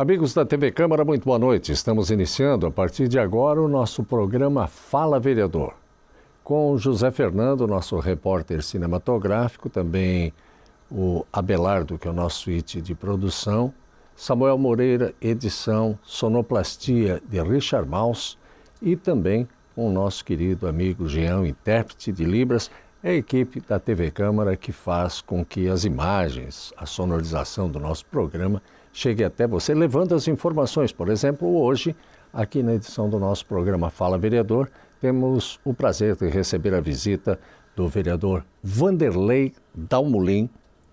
Amigos da TV Câmara, muito boa noite. Estamos iniciando a partir de agora o nosso programa Fala Vereador, com José Fernando, nosso repórter cinematográfico, também o Abelardo, que é o nosso suíte de produção, Samuel Moreira, edição Sonoplastia de Richard Maus e também o nosso querido amigo Jean, intérprete de Libras, é a equipe da TV Câmara que faz com que as imagens, a sonorização do nosso programa chegue até você levando as informações. Por exemplo, hoje, aqui na edição do nosso programa Fala Vereador, temos o prazer de receber a visita do vereador Vanderlei Dalmulin,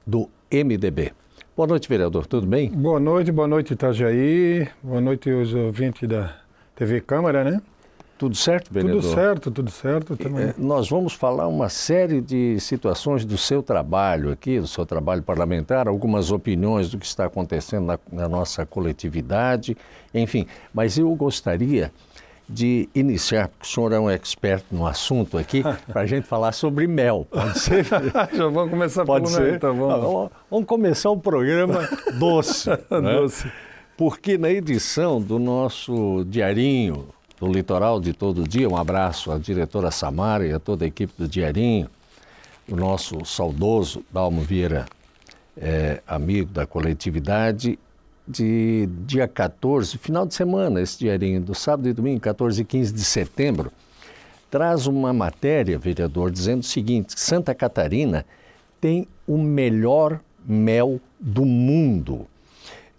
do MDB. Boa noite, vereador. Tudo bem? Boa noite, boa noite, Itajaí. Boa noite, os ouvintes da TV Câmara, né? Tudo certo, vereador? Tudo certo, tudo certo. Também. Eh, nós vamos falar uma série de situações do seu trabalho aqui, do seu trabalho parlamentar, algumas opiniões do que está acontecendo na, na nossa coletividade, enfim. Mas eu gostaria de iniciar, porque o senhor é um expert no assunto aqui, para a gente falar sobre mel. Pode ser? Já vamos começar Pode pelo ser? mel, então vamos. Não, vamos começar o um programa doce. né? Doce. Porque na edição do nosso diarinho do Litoral de Todo Dia. Um abraço à diretora Samara e a toda a equipe do Diarinho, o nosso saudoso Dalmo Vieira, é, amigo da coletividade, de dia 14, final de semana, esse Diarinho, do sábado e domingo, 14 e 15 de setembro, traz uma matéria, vereador, dizendo o seguinte: Santa Catarina tem o melhor mel do mundo.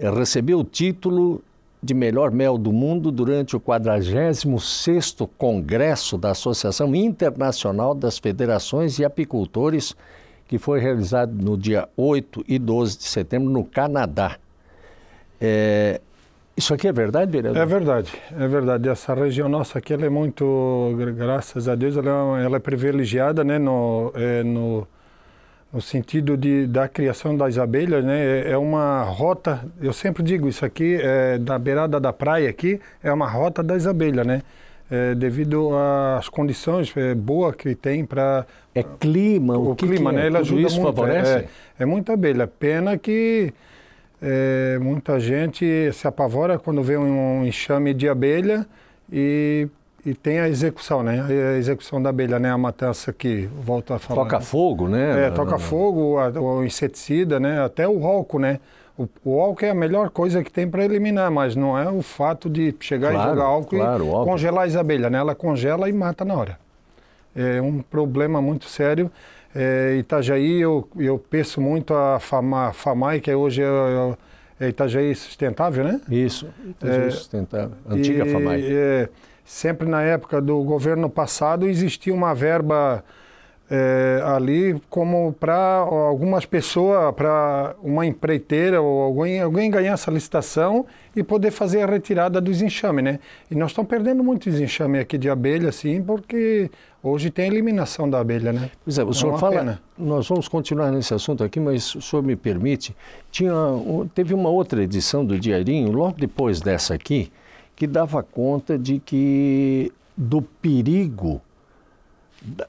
recebeu o título de melhor mel do mundo durante o 46º Congresso da Associação Internacional das Federações de Apicultores, que foi realizado no dia 8 e 12 de setembro no Canadá. É... Isso aqui é verdade, vereador? É verdade, é verdade. Essa região nossa aqui, é muito, graças a Deus, ela é, ela é privilegiada, né, no, é, no no sentido de, da criação das abelhas, né? É, é uma rota, eu sempre digo isso aqui, é, da beirada da praia aqui, é uma rota das abelhas, né? É, devido às condições é, boas que tem para... É clima, o, o que clima, que né? É? ela ajuda isso muito, é, favorece? É, é muita abelha. Pena que muita gente se apavora quando vê um enxame de abelha e e tem a execução, né? A execução da abelha, né? A matança que volta a falar. Toca né? fogo, né? É, toca é. fogo, a, o inseticida, né? Até o álcool, né? O, o álcool é a melhor coisa que tem para eliminar, mas não é o fato de chegar claro, e jogar álcool claro, e congelar as abelhas, né? Ela congela e mata na hora. É um problema muito sério. É, Itajaí, eu, eu penso muito a FAMAI, FAMAI que hoje é, é, é Itajaí Sustentável, né? Isso, Itajaí é, Sustentável, antiga e, FAMAI sempre na época do governo passado existia uma verba é, ali como para algumas pessoas, para uma empreiteira ou alguém, alguém ganhar essa licitação e poder fazer a retirada dos enxames, né? E nós estamos perdendo muitos enxames aqui de abelha, assim, porque hoje tem a eliminação da abelha, né? Pois é, o é senhor é fala, pena. nós vamos continuar nesse assunto aqui, mas o senhor me permite, tinha, teve uma outra edição do Diarinho, logo depois dessa aqui, que dava conta de que do perigo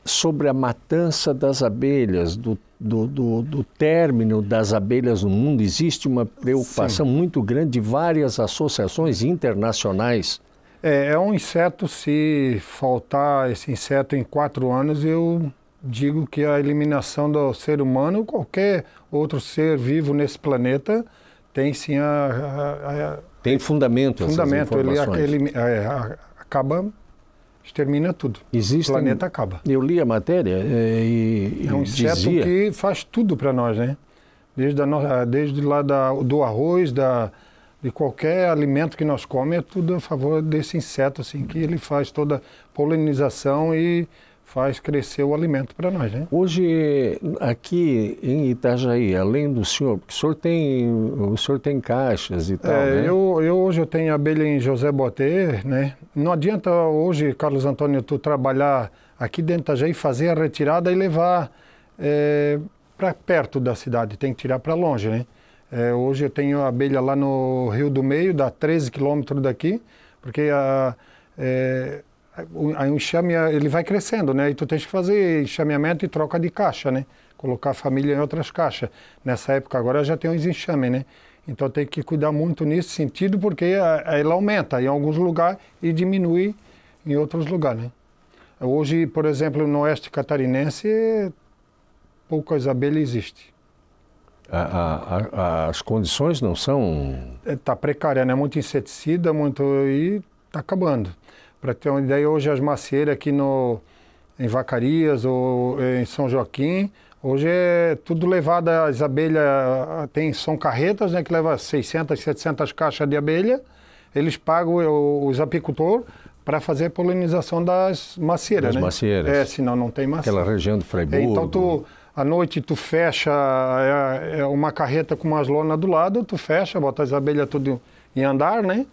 sobre a matança das abelhas, do, do, do, do término das abelhas no mundo, existe uma preocupação Sim. muito grande de várias associações internacionais. É, é um inseto, se faltar esse inseto em quatro anos, eu digo que a eliminação do ser humano, qualquer outro ser vivo nesse planeta, tem sim a, a, a tem fundamento. Fundamento. Ele, ele é, acaba, extermina tudo. Existe, o planeta acaba. Eu li a matéria é, e. É um inseto dizia... que faz tudo para nós, né? Desde, a, desde lá da, do arroz, da, de qualquer alimento que nós comemos, é tudo a favor desse inseto, assim, que ele faz toda a polinização e faz crescer o alimento para nós. Né? Hoje, aqui em Itajaí, além do senhor, o senhor tem, o senhor tem caixas e tal, é, né? eu, eu, hoje eu tenho abelha em José Boté, né? Não adianta hoje, Carlos Antônio, tu trabalhar aqui dentro de Itajaí, fazer a retirada e levar é, para perto da cidade, tem que tirar para longe, né? É, hoje eu tenho abelha lá no Rio do Meio, dá 13 quilômetros daqui, porque a... É, o enxame é, ele vai crescendo, né? E tu tens que fazer enxameamento e troca de caixa, né? Colocar a família em outras caixas. Nessa época agora já tem uns enxames, né? Então tem que cuidar muito nesse sentido porque ela aumenta em alguns lugares e diminui em outros lugares, né? Hoje, por exemplo, no oeste catarinense, poucas abelhas existem. A, a, a, as condições não são... Está é, precária, né? Muito inseticida, muito... e está acabando. Para ter uma ideia, hoje as macieiras aqui no, em Vacarias ou em São Joaquim, hoje é tudo levado, as abelhas, tem, são carretas né, que levam 600, 700 caixas de abelha, eles pagam os apicultores para fazer a polinização das macieiras. Das né? macieiras. É, senão não tem macieira. Aquela região do Freiburgo. É, então tu, à noite tu fecha é, é uma carreta com umas lonas do lado, tu fecha, bota as abelhas tudo em andar, né?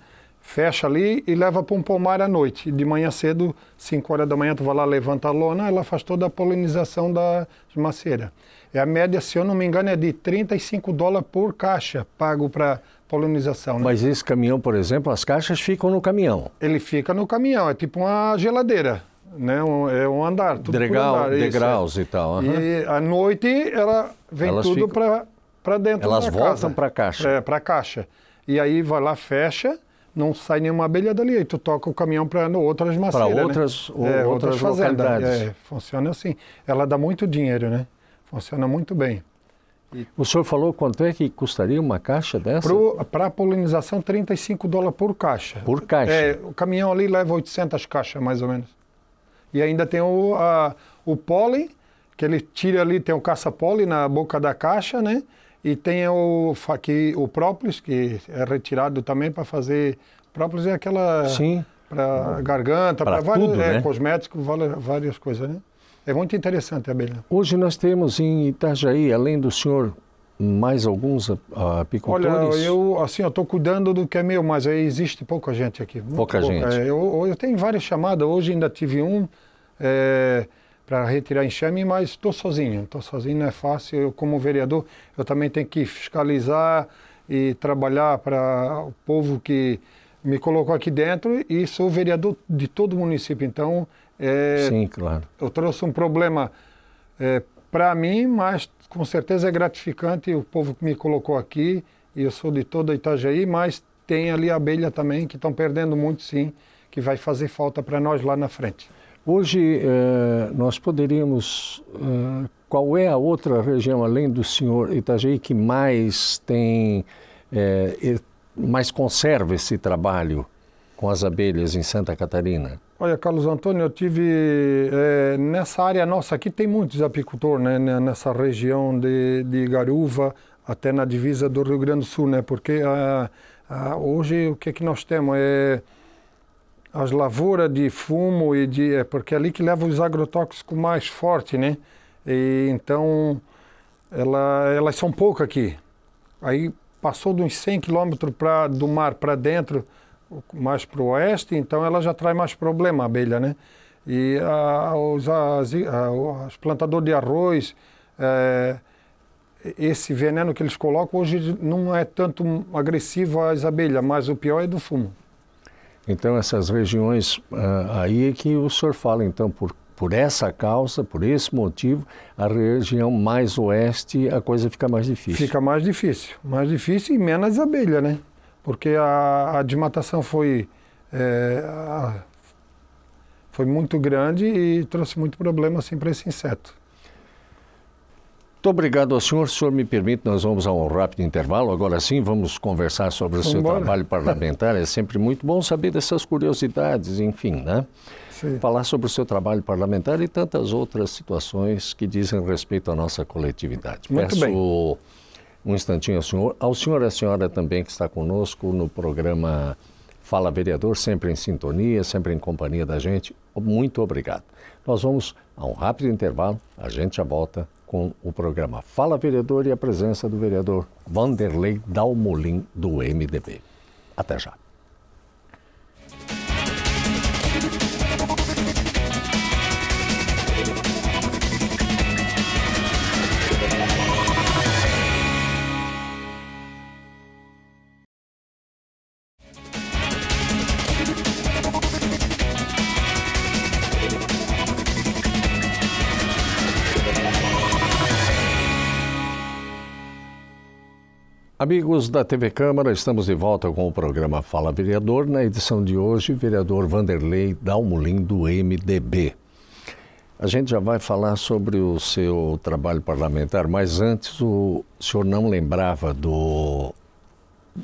fecha ali e leva para um pomar à noite. E de manhã cedo, 5 horas da manhã, tu vai lá, levanta a lona, ela faz toda a polinização da macieira. E é a média, se eu não me engano, é de 35 dólares por caixa pago para polinização. Né? Mas esse caminhão, por exemplo, as caixas ficam no caminhão? Ele fica no caminhão, é tipo uma geladeira. Né? Um, é um andar, tudo Dregal, andar, degraus isso, é. e tal. Uhum. E à noite ela vem Elas tudo ficam... para dentro Elas da casa. Elas voltam para a caixa. É, para a caixa. E aí vai lá, fecha, não sai nenhuma abelha dali. Aí tu toca o caminhão para outras maceiras. Para né? outras, né? ou, é, outras, outras fazendas. É, funciona assim. Ela dá muito dinheiro, né? Funciona muito bem. O senhor falou quanto é que custaria uma caixa dessa? Para polinização, 35 dólares por caixa. Por caixa? É, o caminhão ali leva 800 caixas, mais ou menos. E ainda tem o, a, o pólen, que ele tira ali, tem o caça-pólen na boca da caixa, né? E tem o faqui, o própolis, que é retirado também para fazer. Própolis é aquela. Sim. Para garganta, para vários tudo, é, né? cosméticos, várias coisas, né? É muito interessante a abelha. Hoje nós temos em Itajaí, além do senhor, mais alguns apicultores? Olha, eu assim, eu estou cuidando do que é meu, mas aí existe pouca gente aqui. Né? Pouca, pouca gente. É, eu, eu tenho várias chamadas, hoje ainda tive um. É, para retirar enxame, mas estou sozinho. Estou sozinho, não é fácil. Eu, como vereador, eu também tenho que fiscalizar e trabalhar para o povo que me colocou aqui dentro e sou vereador de todo o município. Então, é, Sim, claro. eu trouxe um problema é, para mim, mas com certeza é gratificante o povo que me colocou aqui. E eu sou de toda Itajaí, mas tem ali a abelha também, que estão perdendo muito, sim, que vai fazer falta para nós lá na frente. Hoje, eh, nós poderíamos. Eh, qual é a outra região, além do senhor Itajaí, que mais tem. Eh, mais conserva esse trabalho com as abelhas em Santa Catarina? Olha, Carlos Antônio, eu tive é, nessa área nossa aqui tem muitos apicultores, né, né? Nessa região de, de Garuva até na divisa do Rio Grande do Sul, né? Porque a, ah, a, ah, hoje o que é que nós temos é as lavouras de fumo e de. É porque é ali que leva os agrotóxicos mais forte, né? E, então ela, elas são poucas aqui. Aí passou de uns 100 quilômetros do mar para dentro, mais para o oeste, então ela já traz mais problema a abelha, né? E a, os, as, a, os plantadores de arroz, é, esse veneno que eles colocam hoje não é tanto agressivo às abelhas, mas o pior é do fumo. Então, essas regiões ah, aí é que o senhor fala, então, por, por essa causa, por esse motivo, a região mais oeste a coisa fica mais difícil. Fica mais difícil, mais difícil e menos abelha, né? Porque a, a desmatação foi, é, a, foi muito grande e trouxe muito problema assim, para esse inseto. Muito obrigado ao senhor. Se o senhor me permite, nós vamos a um rápido intervalo. Agora sim, vamos conversar sobre o seu embora. trabalho parlamentar. É sempre muito bom saber dessas curiosidades, enfim, né? Sim. Falar sobre o seu trabalho parlamentar e tantas outras situações que dizem respeito à nossa coletividade. Muito Peço bem. um instantinho ao senhor, ao senhor e à senhora também que está conosco no programa Fala Vereador, sempre em sintonia, sempre em companhia da gente. Muito obrigado. Nós vamos a um rápido intervalo, a gente já volta com o programa Fala Vereador e a presença do vereador Vanderlei Dalmolin, do MDB. Até já. Amigos da TV Câmara, estamos de volta com o programa Fala Vereador. Na edição de hoje, vereador Vanderlei Dalmolin, do MDB. A gente já vai falar sobre o seu trabalho parlamentar, mas antes o senhor não lembrava do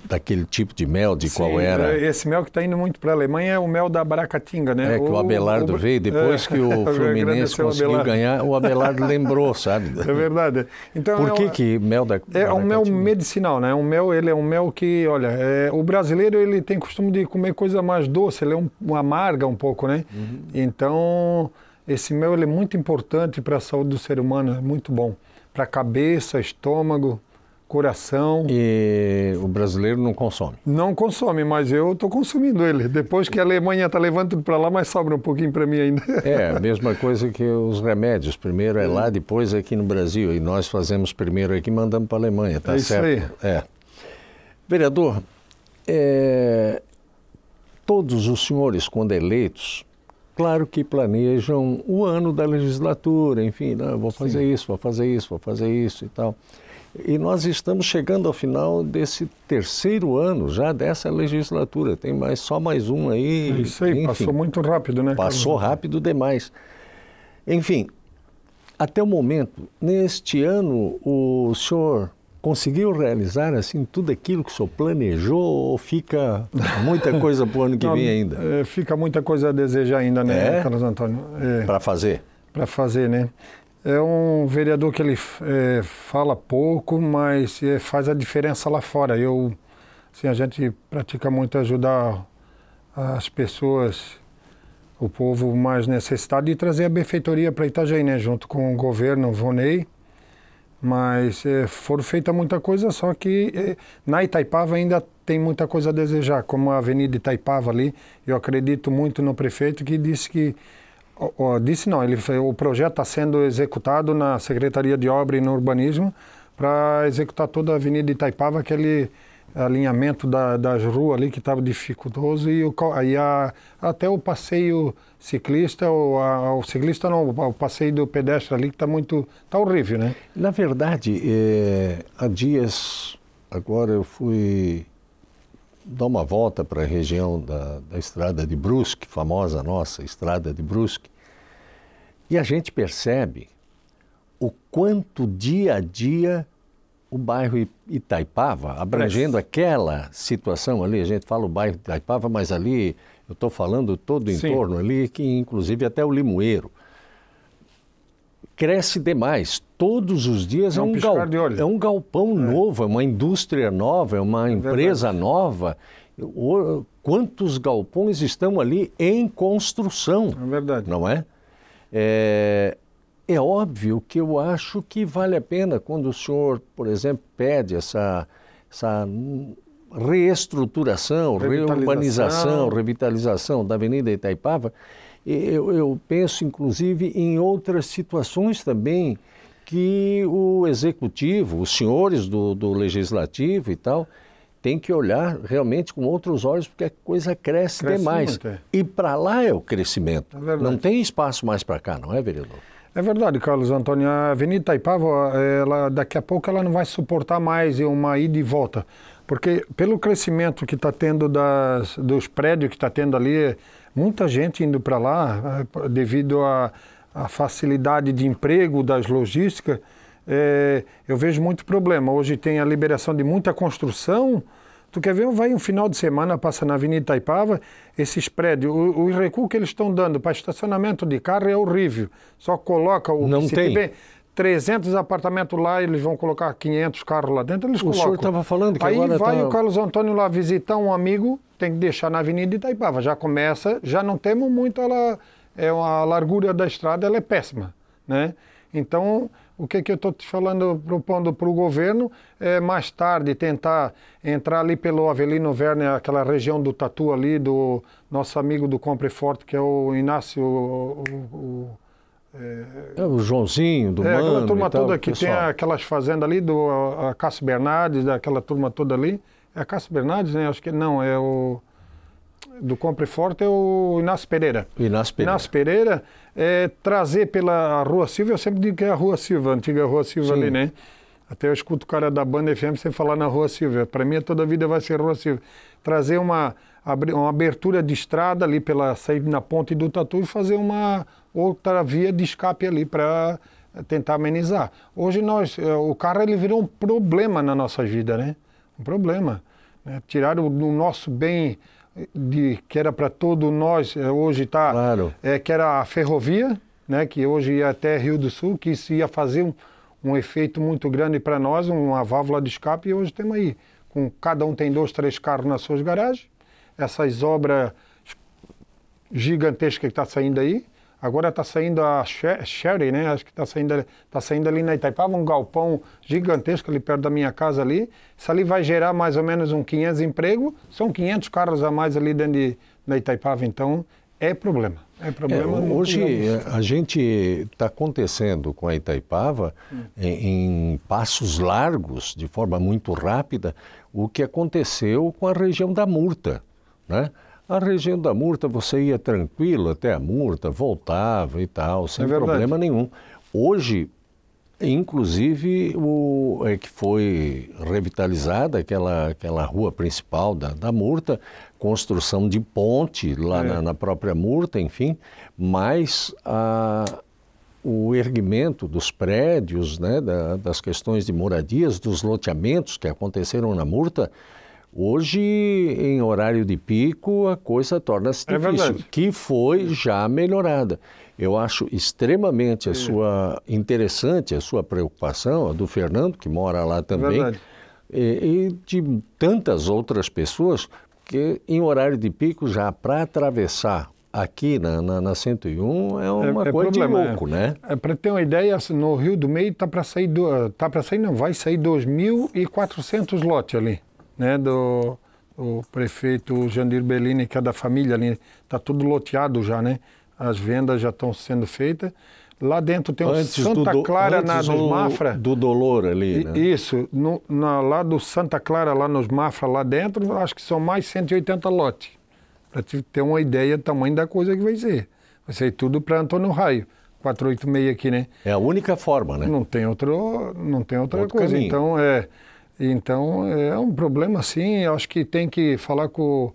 daquele tipo de mel, de Sim, qual era. É, esse mel que está indo muito para a Alemanha é o mel da Baracatinga, né? É, que o, o Abelardo o... veio depois é, que o é, Fluminense conseguiu o ganhar, o Abelardo lembrou, sabe? É verdade. Então, Por é que, uma... que mel da É um mel medicinal, né? Um mel, ele é um mel que, olha, é... o brasileiro ele tem costume de comer coisa mais doce, ele é um, um amarga um pouco, né? Uhum. Então, esse mel ele é muito importante para a saúde do ser humano, é muito bom. Para cabeça, estômago, coração. E o brasileiro não consome? Não consome, mas eu estou consumindo ele. Depois que a Alemanha está levando para lá, mas sobra um pouquinho para mim ainda. É, a mesma coisa que os remédios. Primeiro é lá, depois é aqui no Brasil. E nós fazemos primeiro aqui e mandamos para a Alemanha, tá é certo? Isso aí. É. Vereador, é... todos os senhores, quando eleitos, claro que planejam o ano da legislatura, enfim, não, vou fazer Sim. isso, vou fazer isso, vou fazer isso e tal. E nós estamos chegando ao final desse terceiro ano já dessa legislatura. Tem mais só mais um aí. É isso aí, enfim, passou muito rápido, né? Passou rápido demais. Enfim, até o momento, neste ano, o senhor conseguiu realizar assim tudo aquilo que o senhor planejou ou fica muita coisa para o ano que Não, vem ainda? É, fica muita coisa a desejar ainda, né, é? Carlos Antônio? É, para fazer. Para fazer, né? é um vereador que ele é, fala pouco, mas é, faz a diferença lá fora. Eu, assim, a gente pratica muito ajudar as pessoas, o povo mais necessitado e trazer a benfeitoria para Itajaí, né? Junto com o governo, o Vonei. Mas é, foram feita muita coisa, só que é, na Itaipava ainda tem muita coisa a desejar, como a Avenida Itaipava ali. Eu acredito muito no prefeito que disse que disse não, ele, o projeto está sendo executado na Secretaria de Obra e no Urbanismo para executar toda a Avenida Itaipava, aquele alinhamento da, das ruas ali que estava dificultoso e o, aí a, até o passeio ciclista, o, a, o ciclista não, o passeio do pedestre ali que está muito, está horrível, né? Na verdade, é, há dias, agora eu fui dar uma volta para a região da, da estrada de Brusque, famosa nossa estrada de Brusque, e a gente percebe o quanto dia a dia o bairro Itaipava, abrangendo mas... aquela situação ali, a gente fala o bairro Itaipava, mas ali eu estou falando todo o entorno ali, que inclusive até o Limoeiro, cresce demais. Todos os dias é, é um, gal... é um galpão é. novo, é uma indústria nova, é uma é empresa verdade. nova. Quantos galpões estão ali em construção? É verdade. Não é? É, é óbvio que eu acho que vale a pena quando o senhor, por exemplo, pede essa, essa reestruturação, revitalização. reurbanização, revitalização da Avenida Itaipava. Eu, eu, penso, inclusive, em outras situações também que o executivo, os senhores do, do legislativo e tal, tem que olhar realmente com outros olhos, porque a coisa cresce, cresce demais. Muito, é. E para lá é o crescimento. É não tem espaço mais para cá, não é, vereador? É verdade, Carlos Antônio. A Avenida Itaipava, ela, daqui a pouco ela não vai suportar mais uma ida e volta. Porque pelo crescimento que está tendo das, dos prédios que está tendo ali, muita gente indo para lá eh, devido à facilidade de emprego, das logísticas, é, eu vejo muito problema. Hoje tem a liberação de muita construção. Tu quer ver? Vai um final de semana, passa na Avenida Itaipava, esses prédios, o, o recuo que eles estão dando para estacionamento de carro é horrível. Só coloca o. Não tem. Tiver, 300 apartamentos lá, eles vão colocar 500 carros lá dentro, eles o colocam. O senhor estava falando que Aí agora vai tá... o Carlos Antônio lá visitar um amigo, tem que deixar na Avenida Itaipava. Já começa, já não temos muito, ela, é, a largura da estrada ela é péssima, né? Então, o que, é que eu estou te falando, propondo para o governo é mais tarde tentar entrar ali pelo Avelino Verne, aquela região do Tatu ali, do nosso amigo do Compre Forte, que é o Inácio. O, o, é, é, o Joãozinho, do é, Mano. Aquela turma toda que pessoal. tem aquelas fazendas ali, do a, a Cássio Bernardes, daquela turma toda ali. É a Cássio Bernardes, né? Acho que não, é o do Compre Forte é o Inácio Pereira. Inácio Pereira. Inácio Pereira é, trazer pela Rua Silva, eu sempre digo que é a Rua Silva, a antiga Rua Silva Sim. ali, né? Até eu escuto o cara da banda FM sem falar na Rua Silva. Para mim, toda a vida vai ser Rua Silva. Trazer uma, uma abertura de estrada ali pela sair na ponte do Tatu e fazer uma outra via de escape ali para tentar amenizar. Hoje nós, é, o carro ele virou um problema na nossa vida, né? Um problema. Né? Tiraram o nosso bem de, que era para todo nós, é, hoje está. Claro. É, que era a ferrovia, né, que hoje ia até Rio do Sul, que isso ia fazer um, um efeito muito grande para nós, uma válvula de escape, e hoje temos aí. Com, cada um tem dois, três carros nas suas garagens, essas obras gigantescas que está saindo aí, Agora está saindo a Sherry, né? Acho que está saindo, tá saindo ali na Itaipava, um galpão gigantesco ali perto da minha casa ali. Isso ali vai gerar mais ou menos um 500 empregos. São 500 carros a mais ali dentro de, na Itaipava, então é problema. É problema. É, hoje eh, a gente está acontecendo com a Itaipava hum. em, eh, em, passos largos, de forma muito rápida, o que aconteceu com a região da Murta, né? A região da Murta, você ia tranquilo até a Murta, voltava e tal, sem é problema nenhum. Hoje, inclusive, o, é que foi revitalizada aquela, aquela rua principal da, da Murta, construção de ponte lá é. na, na, própria Murta, enfim, mas a, o erguimento dos prédios, né, da, das questões de moradias, dos loteamentos que aconteceram na Murta, Hoje, em horário de pico, a coisa torna-se é difícil, que foi já melhorada. Eu acho extremamente a é. sua interessante a sua preocupação, a do Fernando, que mora lá é também, é e, de tantas outras pessoas, que em horário de pico, já para atravessar aqui na, na, na, 101 é uma é, é coisa problema, de louco, né? É, para ter uma ideia, assim, no Rio do Meio está para sair, tá sair, não, vai sair 2.400 lotes ali né, do, do prefeito Jandir Bellini, que é da família ali, está tudo loteado já, né? As vendas já estão sendo feitas. Lá dentro tem antes um Santa do, Clara na, nos Mafra. Do Dolor ali, né? Isso, no, na, lá do Santa Clara, lá nos Mafra, lá dentro, acho que são mais 180 lotes. Para ter uma ideia do tamanho da coisa que vai ser. Vai ser tudo para Antônio Raio. 486 aqui, né? É a única forma, né? Não tem outro, não tem outra outro coisa. Caminho. Então, é, então é um problema assim, acho que tem que falar com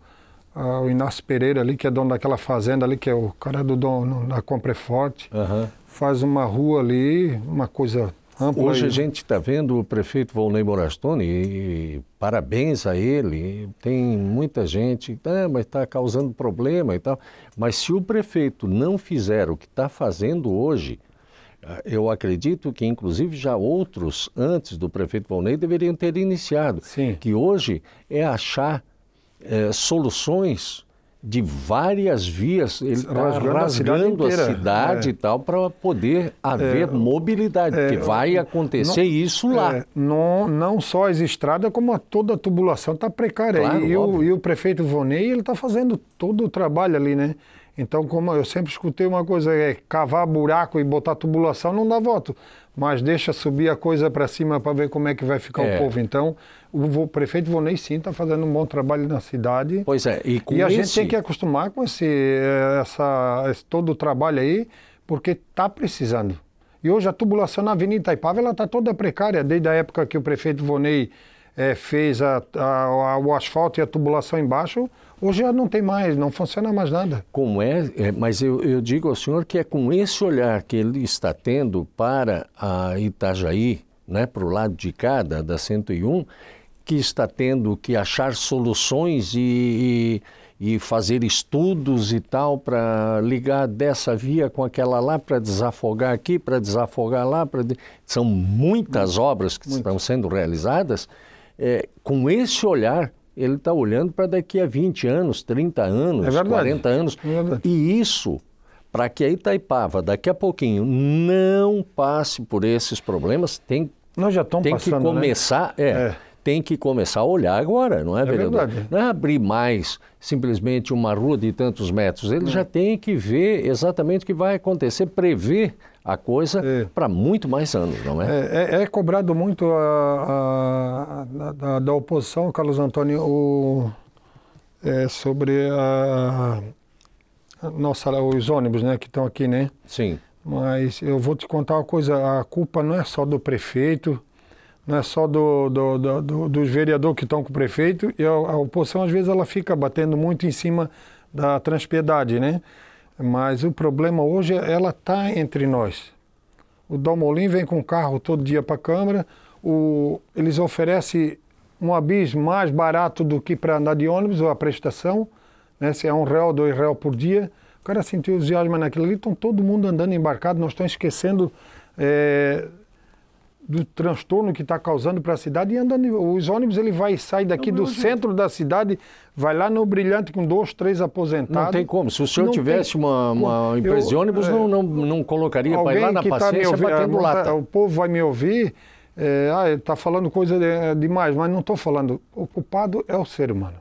ah, o Inácio Pereira ali, que é dono daquela fazenda ali, que é o cara do dono da Compre Forte. Uhum. Faz uma rua ali, uma coisa ampla. Hoje aí. a gente está vendo o prefeito Volney Morastone e, parabéns a ele. Tem muita gente, ah, mas está causando problema e tal. Mas se o prefeito não fizer o que está fazendo hoje, ah, eu acredito que, inclusive, já outros antes do prefeito Valnei deveriam ter iniciado. Sim. Que hoje é achar é, soluções de várias vias, ele está rasgando, a cidade, a cidade é. e tal, para poder haver é. mobilidade, é. que vai acontecer não, é, isso lá. não, não só as estradas, como a, toda a tubulação está precária. Claro, e, e, o, e, o, prefeito Vonei, ele está fazendo todo o trabalho ali, né? Então, como eu sempre escutei uma coisa, é cavar buraco e botar tubulação não dá voto, mas deixa subir a coisa para cima para ver como é que vai ficar é. o povo. Então, o prefeito Vonei sim está fazendo um bom trabalho na cidade. Pois é, e, e a esse... gente tem que acostumar com esse, eh, essa, esse, todo o trabalho aí, porque está precisando. E hoje a tubulação na Avenida Itaipava ela está toda precária, desde a época que o prefeito Vonei é, fez a, a, a, o asfalto e a tubulação embaixo Hoje já não tem mais, não funciona mais nada. Como é, é mas eu, eu, digo ao senhor que é com esse olhar que ele está tendo para a Itajaí, né, para o lado de cá da, 101, que está tendo que achar soluções e, e, e fazer estudos e tal para ligar dessa via com aquela lá, para desafogar aqui, para desafogar lá. Pra... São muitas obras que Muito. estão sendo realizadas é, com esse olhar ele está olhando para daqui a 20 anos, 30 anos, é 40 anos. É e isso, para que a Itaipava, daqui a pouquinho, não passe por esses problemas, tem, Nós já tem passando, que né? começar. Né? É, é, Tem que começar a olhar agora, não é, é vereador? Verdade. Não é abrir mais simplesmente uma rua de tantos metros. Ele já tem que ver exatamente o que vai acontecer, prever a coisa é. para muito mais anos, não é? é? É, é cobrado muito a, a, a, da, oposição, Carlos Antônio, o, é, sobre a, nossa, os ônibus né, que estão aqui, né? Sim. Mas eu vou te contar uma coisa, a culpa não é só do prefeito, não é só do, do, do, do dos vereadores que estão com o prefeito, e a, a oposição às vezes ela fica batendo muito em cima da transpiedade, né? Mas o problema hoje é ela está entre nós. O Dalmolin vem com o carro todo dia para a Câmara, o, eles oferecem um abismo mais barato do que para andar de ônibus ou a prestação, né? se é um real, dois real por dia. O cara sentiu entusiasmo naquilo ali, estão todo mundo andando embarcado, nós estamos esquecendo é, do transtorno que está causando para a cidade e andando. Os ônibus ele vai sair daqui do centro da cidade, vai lá no Brilhante com dois, três aposentados. Não tem como. Se o senhor não tivesse tem... uma, uma, empresa eu, de ônibus, é... não, não, não colocaria para ir lá na tá paciência tá batendo lata. O povo vai me ouvir, é, ah, está falando coisa demais, mas não estou falando. O culpado é o ser humano.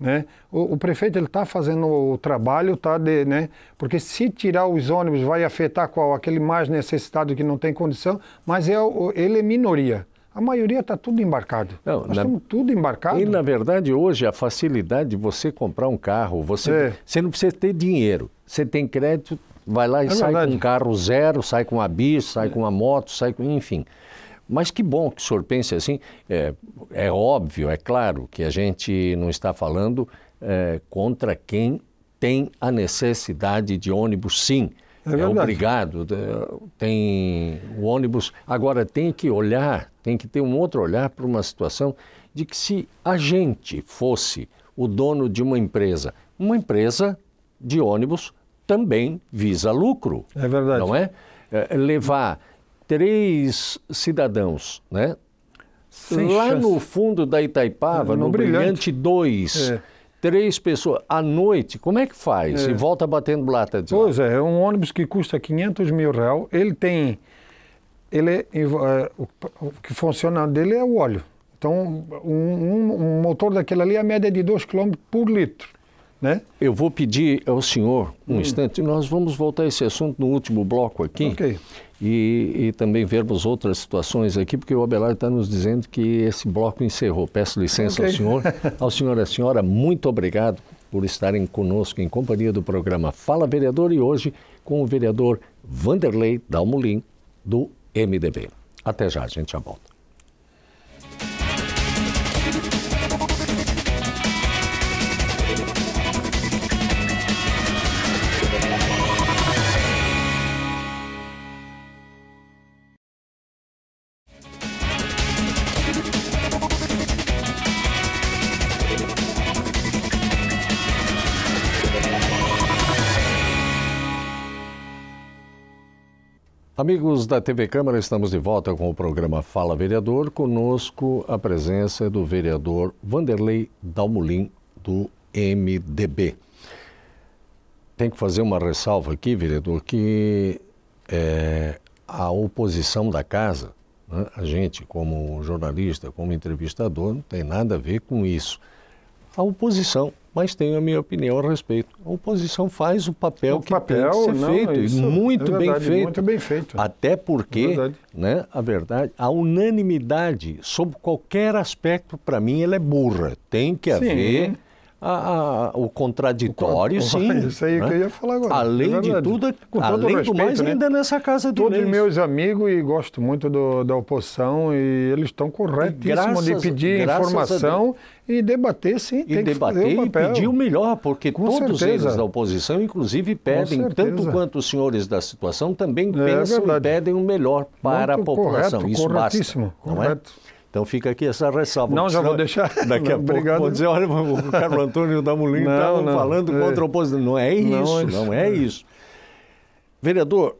Né? O, o prefeito está fazendo o trabalho, tá de, né? porque se tirar os ônibus vai afetar qual? Aquele mais necessitado que não tem condição, mas é, ele é minoria. A maioria está tudo embarcado. Não, Nós na... estamos tudo embarcado. E, na verdade, hoje a facilidade de você comprar um carro, você, é. você não precisa ter dinheiro. Você tem crédito, vai lá e é sai verdade. com um carro zero, sai com um abismo sai é. com uma moto, sai com. enfim. Mas que bom que o senhor pense assim. É, é óbvio, é claro que a gente não está falando é, contra quem tem a necessidade de ônibus, sim. É, é obrigado. Tem o ônibus. Agora tem que olhar, tem que ter um outro olhar para uma situação de que se a gente fosse o dono de uma empresa, uma empresa de ônibus também visa lucro. É verdade. Não é? é levar três cidadãos, né? Sem Lá chance. no fundo da Itaipava, no, é, no Brilhante 2, é. três pessoas. À noite, como é que faz? É. E volta batendo lata de Pois lá. é, é um ônibus que custa 500 mil reais. Ele tem... Ele, é, o que funciona dele é o óleo. Então, um, um, um motor daquele ali, é a média é de 2 km por litro. Né? Eu vou pedir ao senhor um hum. instante, nós vamos voltar a esse assunto no último bloco aqui. Ok e, e, também vermos outras situações aqui, porque o Abelardo está nos dizendo que esse bloco encerrou. Peço licença okay. ao senhor, ao senhor e à senhora, muito obrigado por estarem conosco em companhia do programa Fala Vereador e hoje com o vereador Vanderlei Dalmolin, do MDB. Até já, a gente já volta. Amigos da TV Câmara, estamos de volta com o programa Fala Vereador. Conosco a presença do vereador Vanderlei Dalmulin, do MDB. Tem que fazer uma ressalva aqui, vereador, que é, a oposição da casa, né, a gente como jornalista, como entrevistador, não tem nada a ver com isso. A oposição mas tenho a minha opinião a respeito. A oposição faz o papel o que papel, tem que ser não, feito, isso, é muito, é verdade, bem feito. muito bem feito. Até porque, é né, a verdade, a unanimidade sobre qualquer aspecto, para mim, ela é burra. Tem que Sim. haver a, a, o contraditório, o, sim. Isso aí né? que eu ia falar agora. Além é de tudo, Com além respeito, do mais, né? ainda nessa casa do Todos meus amigos, e gosto muito do, da oposição, e eles estão corretíssimos de pedir informação e debater, sim. E debater e pedir o melhor, porque Com todos certeza. eles da oposição, inclusive, pedem, tanto quanto os senhores da situação, também é, pensam é e pedem o melhor para muito a população. Correto, Isso basta. Não É? Então fica aqui essa ressalva. Não, já vou deixar. Daqui a pouco vou dizer, olha, o Carlos Antônio da Mulin estavam tá falando é. contra a oposição. Não é isso, é não, não é, é isso. Vereador,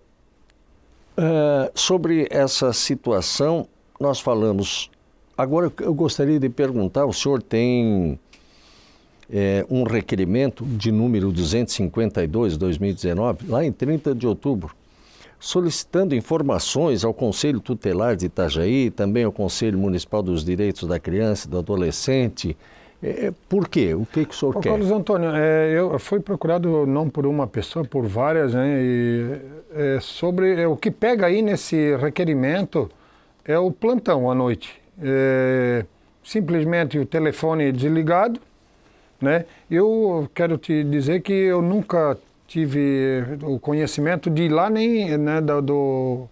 uh, sobre essa situação, nós falamos. Agora eu gostaria de perguntar, o senhor tem é, um requerimento de número 252, 2019, lá em 30 de outubro, solicitando informações ao Conselho Tutelar de Itajaí, também ao Conselho Municipal dos Direitos da Criança e do Adolescente. É, é, por quê? O que, que o senhor Ô, quer? Carlos Antônio, é, eu fui procurado não por uma pessoa, por várias, né, e, é, sobre é, o que pega aí nesse requerimento é o plantão à noite. É, simplesmente o telefone desligado, né? Eu quero te dizer que eu nunca tive o conhecimento de ir lá nem né, do, do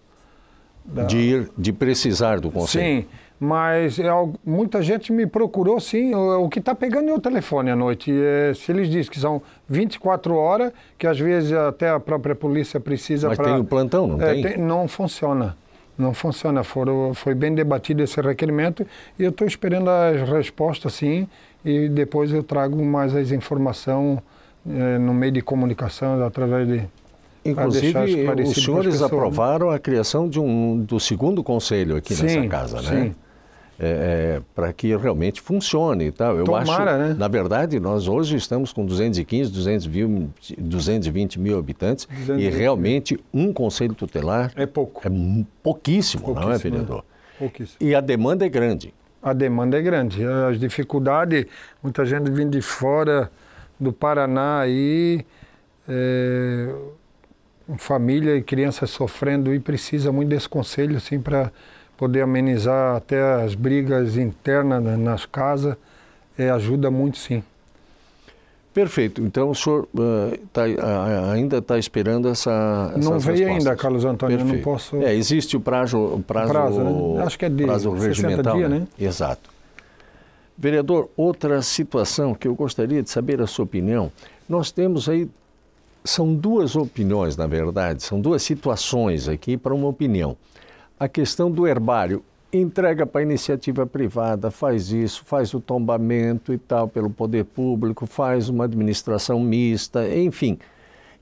da... de ir, de precisar do conselho. Sim, mas é, muita gente me procurou, sim. O, o que está pegando é o telefone à noite. Eh, se eles dizem que são 24 horas, que às vezes até a própria polícia precisa. Mas pra, tem o plantão, não é, tem? tem? Não funciona. Não funciona. Foram, foi bem debatido esse requerimento e eu estou esperando as respostas, sim. E depois eu trago mais as informações é, no meio de comunicação, através de. Inclusive, os senhores pessoas, né? aprovaram né? a criação de um, do segundo conselho aqui sim, nessa casa, né? Sim. É, é, para que realmente funcione e tal. Eu Tomara, acho, né? na verdade, nós hoje estamos com 215, 220, 220 mil habitantes 220. e realmente um conselho tutelar é pouco, é pouquíssimo, pouquíssimo não é, é, vereador? Pouquíssimo. E a demanda é grande. A demanda é grande. As dificuldades, muita gente vindo de fora do Paraná aí, é, família e crianças sofrendo e precisa muito desse conselho, assim, para poder amenizar até as brigas internas nas casas, é, ajuda muito, sim. Perfeito. Então o senhor uh, tá, uh, ainda está esperando essa Não veio respostas. ainda, Carlos Antônio, Perfeito. não posso... É, existe o prazo, o prazo, prazo né? Acho que é de prazo dias, né? né? Exato. Vereador, outra situação que eu gostaria de saber a sua opinião. Nós temos aí, são duas opiniões, na verdade, são duas situações aqui para uma opinião. A questão do herbário, entrega para iniciativa privada, faz isso, faz o tombamento e tal pelo poder público, faz uma administração mista, enfim.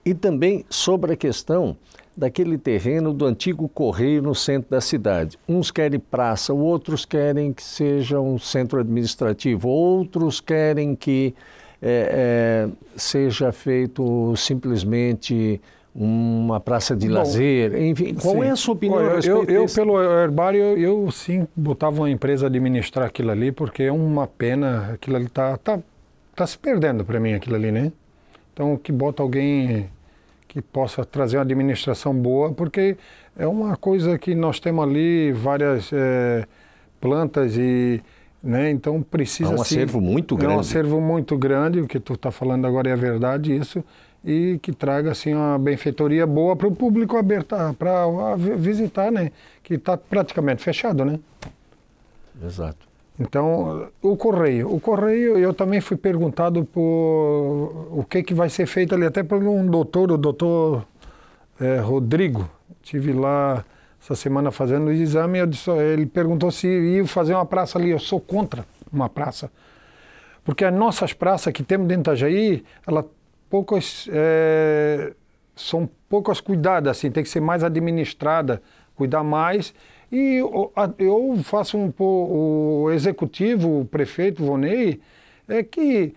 E também sobre a questão daquele terreno do antigo correio no centro da cidade. Uns querem praça, outros querem que seja um centro administrativo, outros querem que é, é, seja feito simplesmente uma praça de Bom, lazer, enfim. Qual sim. é a sua opinião Olha, eu, eu, desse... pelo herbário, eu, eu sim botava uma empresa a administrar aquilo ali, porque é uma pena, aquilo ali está tá, tá se perdendo para mim, aquilo ali, né? Então, que bota alguém que possa trazer uma administração boa, porque é uma coisa que nós temos ali várias é, plantas e né? Então precisa. É um acervo sim, muito grande. É um acervo muito grande, o que tu está falando agora é verdade, isso, e que traga assim, uma benfeitoria boa para o público aberto, para visitar, né? Que está praticamente fechado, né? Exato. Então, o correio. O correio, eu também fui perguntado por o que, que vai ser feito ali, até por um doutor, o doutor é, Rodrigo. Tive lá essa semana fazendo o exame, disse, ele perguntou se ia fazer uma praça ali. Eu sou contra uma praça. Porque as nossas praças que temos dentro da Jair, elas poucas, é, são poucas cuidadas, assim, tem que ser mais administrada, cuidar mais e eu faço um pouco, o executivo, o prefeito Vonei, é que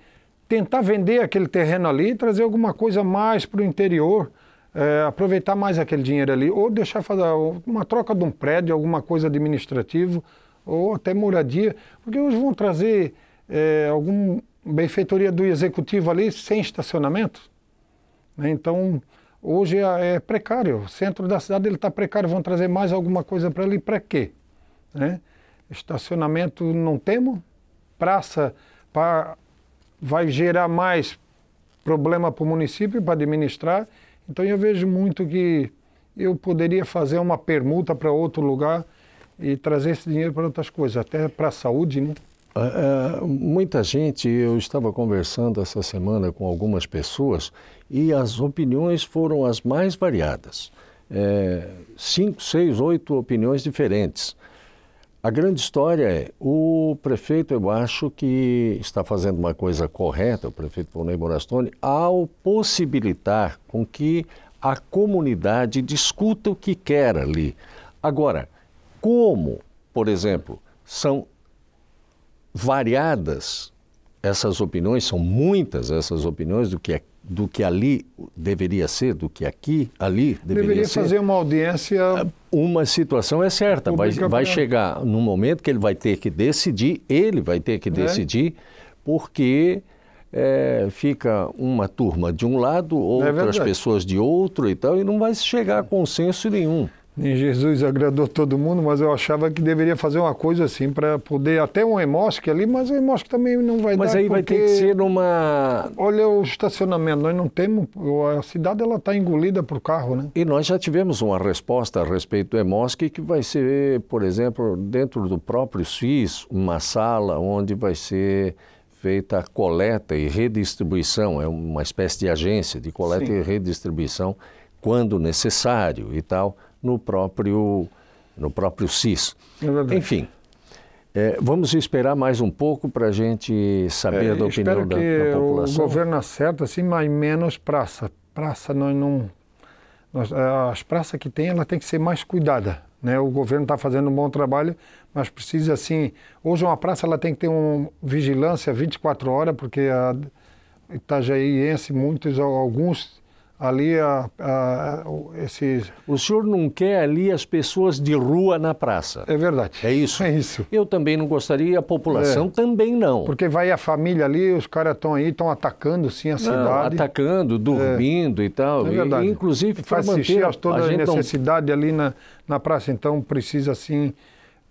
tentar vender aquele terreno ali, trazer alguma coisa mais para o interior, é, aproveitar mais aquele dinheiro ali, ou deixar fazer uma troca de um prédio, alguma coisa administrativa, ou até moradia, porque eles vão trazer é, alguma benfeitoria do executivo ali sem estacionamento. Né? Então, hoje é, é precário. O centro da cidade ele está precário, vão trazer mais alguma coisa para ali para quê? Né? Estacionamento não temos, praça pra, vai gerar mais problema para o município para administrar. Então eu vejo muito que eu poderia fazer uma permuta para outro lugar e trazer esse dinheiro para outras coisas, até para a saúde, né? Uh, muita gente, eu estava conversando essa semana com algumas pessoas e as opiniões foram as mais variadas. É, cinco, seis, oito opiniões diferentes. A grande história é: o prefeito, eu acho que está fazendo uma coisa correta, o prefeito Volney Morastone, ao possibilitar com que a comunidade discuta o que quer ali. Agora, como, por exemplo, são variadas essas opiniões, são muitas essas opiniões do que, é, do que ali deveria ser, do que aqui, ali deveria, deveria ser. Deveria fazer uma audiência. É, uma situação é certa, vai, vai chegar num momento que ele vai ter que decidir, ele vai ter que é. decidir, é. porque é, fica uma turma de um lado, outras é pessoas de outro e tal, e não vai chegar a consenso nenhum nem Jesus agradou todo mundo, mas eu achava que deveria fazer uma coisa assim para poder até um emosque ali, mas o emosque também não vai mas dar. Mas aí vai ter que ser numa. Olha o estacionamento, nós não temos. A cidade ela está engolida por carro, né? E nós já tivemos uma resposta a respeito do emosque que vai ser, por exemplo, dentro do próprio SIS, uma sala onde vai ser feita a coleta e redistribuição, é uma espécie de agência de coleta Sim. e redistribuição quando necessário e tal no próprio, no próprio CIS. É Enfim, é, vamos esperar mais um pouco para a gente saber é, da opinião da, da, população. O governo acerta, assim, mas menos praça. Praça nós não. Nós, é, as praças que tem, ela tem que ser mais cuidada. Né? O governo está fazendo um bom trabalho, mas precisa assim. Hoje uma praça ela tem que ter uma vigilância 24 horas, porque a Itajaíense, muitos, alguns ali a, a, esses... O senhor não quer ali as pessoas de rua na praça. É verdade. É isso? É isso. Eu também não gostaria, a população é. também não. Porque vai a família ali, os caras estão aí, estão atacando sim a não, cidade. Atacando, é. dormindo é. e tal. É verdade. E, inclusive para manter... Faz toda a, a necessidade não... ali na, na praça, então precisa assim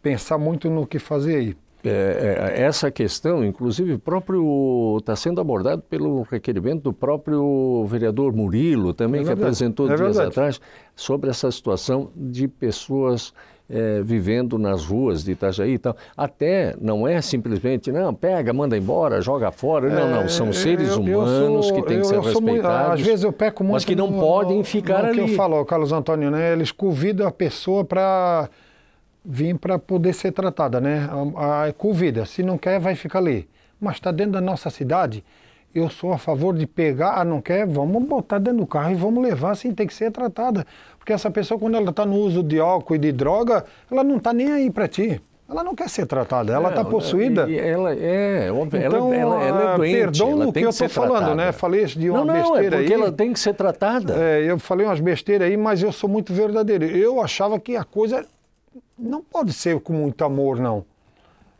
pensar muito no que fazer aí. É, é, essa questão, inclusive, próprio está sendo abordado pelo requerimento do próprio vereador Murilo, também é que apresentou é dias verdade. atrás, sobre essa situação de pessoas é, vivendo nas ruas de Itajaí e tal. Até não é simplesmente, não, pega, manda embora, joga fora. É, não, não. É, são seres eu, humanos eu sou, que têm que ser respeitados. Muito, às vezes eu peco muito. Mas que não no, podem ficar no, ali. que eu falo, Carlos Antônio, né? Eles convidam a pessoa para vir para poder ser tratada, né? A, a é Covid, se não quer, vai ficar ali. Mas está dentro da nossa cidade, eu sou a favor de pegar, ah, não quer, vamos botar dentro do carro e vamos levar, assim, tem que ser tratada. Porque essa pessoa, quando ela está no uso de álcool e de droga, ela não está nem aí para ti. Ela não quer ser tratada, ela está é, é, possuída. Ela é, óbvio, então, ela, ela, ah, ela é doente. Perdão o que eu estou falando, né? Falei de uma não, não, besteira é porque aí. Ela tem que ser tratada. É, eu falei umas besteiras aí, mas eu sou muito verdadeiro. Eu achava que a coisa não pode ser com muito amor, não.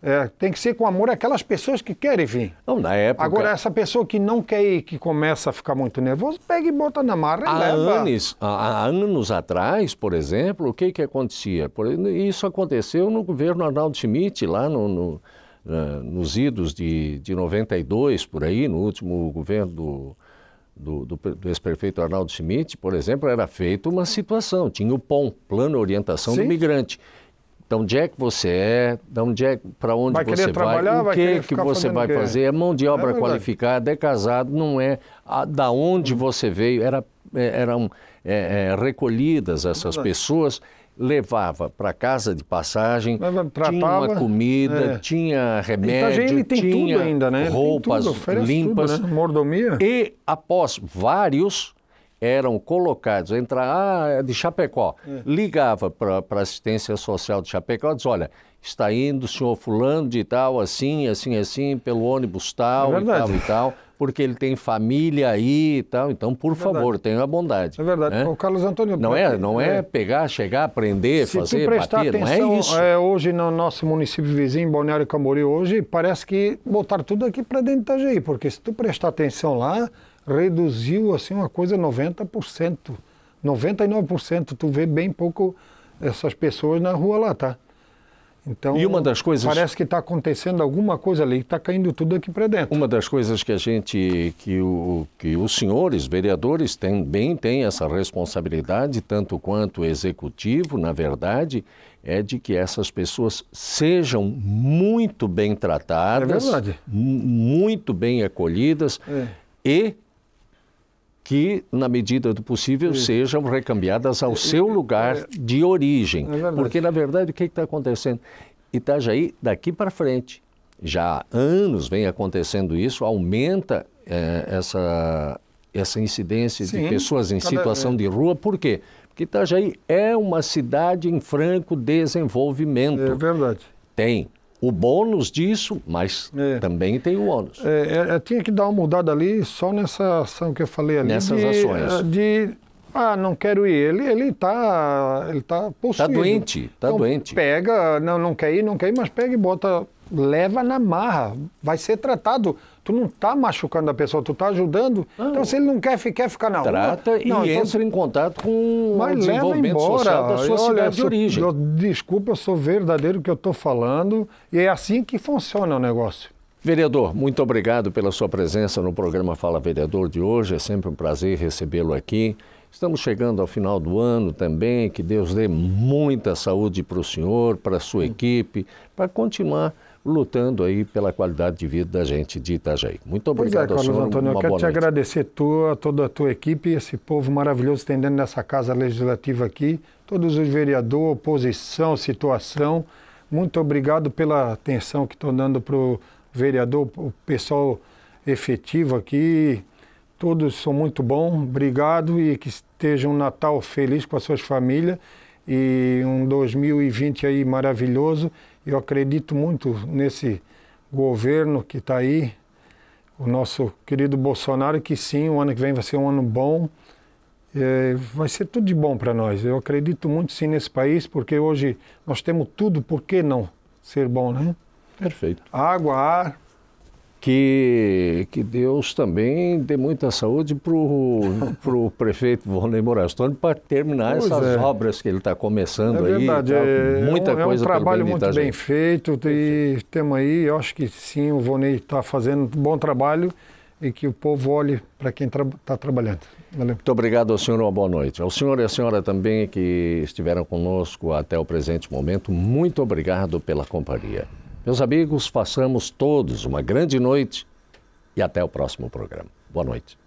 É, tem que ser com amor aquelas pessoas que querem vir. Não, na época. Agora, essa pessoa que não quer ir, que começa a ficar muito nervoso, pega e bota na marra e há leva. Anos, há, anos atrás, por exemplo, o que, que acontecia? Por, isso aconteceu no governo Arnaldo Schmidt, lá no, no, eh, nos idos de, de 92, por aí, no último governo do do, do, do ex-prefeito Arnaldo Schmidt, por exemplo, era feita uma situação, tinha o POM, Plano Orientação Sim. do Migrante. Então, onde é que você é, onde é, para onde vai você vai, o vai que, que você vai fazer, é mão de é obra é qualificada, é casado, não é, a, da onde você veio, era, é, eram é, é, recolhidas essas pessoas levava para casa de passagem, Tratava, tinha uma comida, é. tinha então, remédio, tinha tudo ainda, né? roupas tudo, limpas, tudo, né? mordomia. E após vários eram colocados, entra ah, é de Chapecó, é. ligava para a assistência social de Chapecó, diz, olha, está indo o senhor fulano de tal, assim, assim, assim, pelo ônibus tal, é e tal e tal. porque ele tem família aí e tal. Então, por é favor, tenha a bondade. É verdade. Né? O Carlos Antônio. Não é, não é, é pegar, chegar, aprender, Se fazer, prestar bater. Atenção, não é isso. É, hoje no nosso município vizinho, Balneário Camboriú, hoje parece que botaram tudo aqui para dentro da GI, porque se tu prestar atenção lá, reduziu assim uma coisa 90%. 99% tu vê bem pouco essas pessoas na rua lá, tá? Então, e uma das coisas parece que está acontecendo alguma coisa ali, está caindo tudo aqui para dentro. Uma das coisas que a gente, que, o, que os senhores vereadores também têm essa responsabilidade, tanto quanto o executivo, na verdade, é de que essas pessoas sejam muito bem tratadas, é muito bem acolhidas é. e que, na medida do possível, sejam recambiadas ao é, seu é, lugar é, de origem. É Porque, na verdade, o que está acontecendo? Itajaí, daqui para frente, já há anos vem acontecendo isso, aumenta é, essa, essa incidência Sim, de pessoas em situação vez. de rua. Por quê? Porque Itajaí é uma cidade em franco desenvolvimento. É verdade. Tem o bônus disso, mas é. também tem o ônus. É, é, é, tinha que dar uma mudada ali só nessa ação que eu falei ali. Nessas de, ações. Eh, de, ah, não quero ir. Ele ele tá, ele tá possuído. Está doente, Está então, doente. Pega, não, não quer ir, não quer ir, mas pega e bota leva na marra, vai ser tratado. Tu não está machucando a pessoa, tu está ajudando. Então, se ele não quer, quer ficar na Trata rua... Trata e não, então... em contato com Mas o desenvolvimento embora. social da sua cidade de origem. Eu, desculpa, eu sou verdadeiro que eu estou falando e é assim que funciona o negócio. Vereador, muito obrigado pela sua presença no programa Fala Vereador de hoje. É sempre um prazer recebê-lo aqui. Estamos chegando ao final do ano também. Que Deus dê muita saúde para o senhor, para a sua equipe, para continuar lutando aí pela qualidade de vida da gente de Itajaí. Muito obrigado, pois é, Carlos senhor, Antônio. Eu quero te noite. agradecer, tu, a toda a tua equipe, esse povo maravilhoso que nessa dentro dessa casa legislativa aqui, todos os vereadores, oposição, situação. Muito obrigado pela atenção que estão dando para o vereador, o pessoal efetivo aqui. Todos são muito bons, obrigado e que esteja um Natal feliz com as suas famílias e um 2020 aí maravilhoso. Eu acredito muito nesse governo que está aí, o nosso querido Bolsonaro, que sim, o ano que vem vai ser um ano bom. É, vai ser tudo de bom para nós. Eu acredito muito sim nesse país, porque hoje nós temos tudo, por que não ser bom, né? Perfeito. Água, ar, que, que Deus também dê muita saúde para o prefeito Volney Morastone para terminar pois essas é. obras que ele está começando é aí. Verdade, tá, é, muita é um, coisa é um trabalho muito tá bem feito e temos aí, eu acho que sim, o Volney está fazendo um bom trabalho e que o povo olhe para quem está tra tá trabalhando. Valeu. Muito obrigado ao senhor, uma boa noite. Ao senhor e à senhora também que estiveram conosco até o presente momento, muito obrigado pela companhia. Meus amigos, façamos todos uma grande noite e até o próximo programa. Boa noite.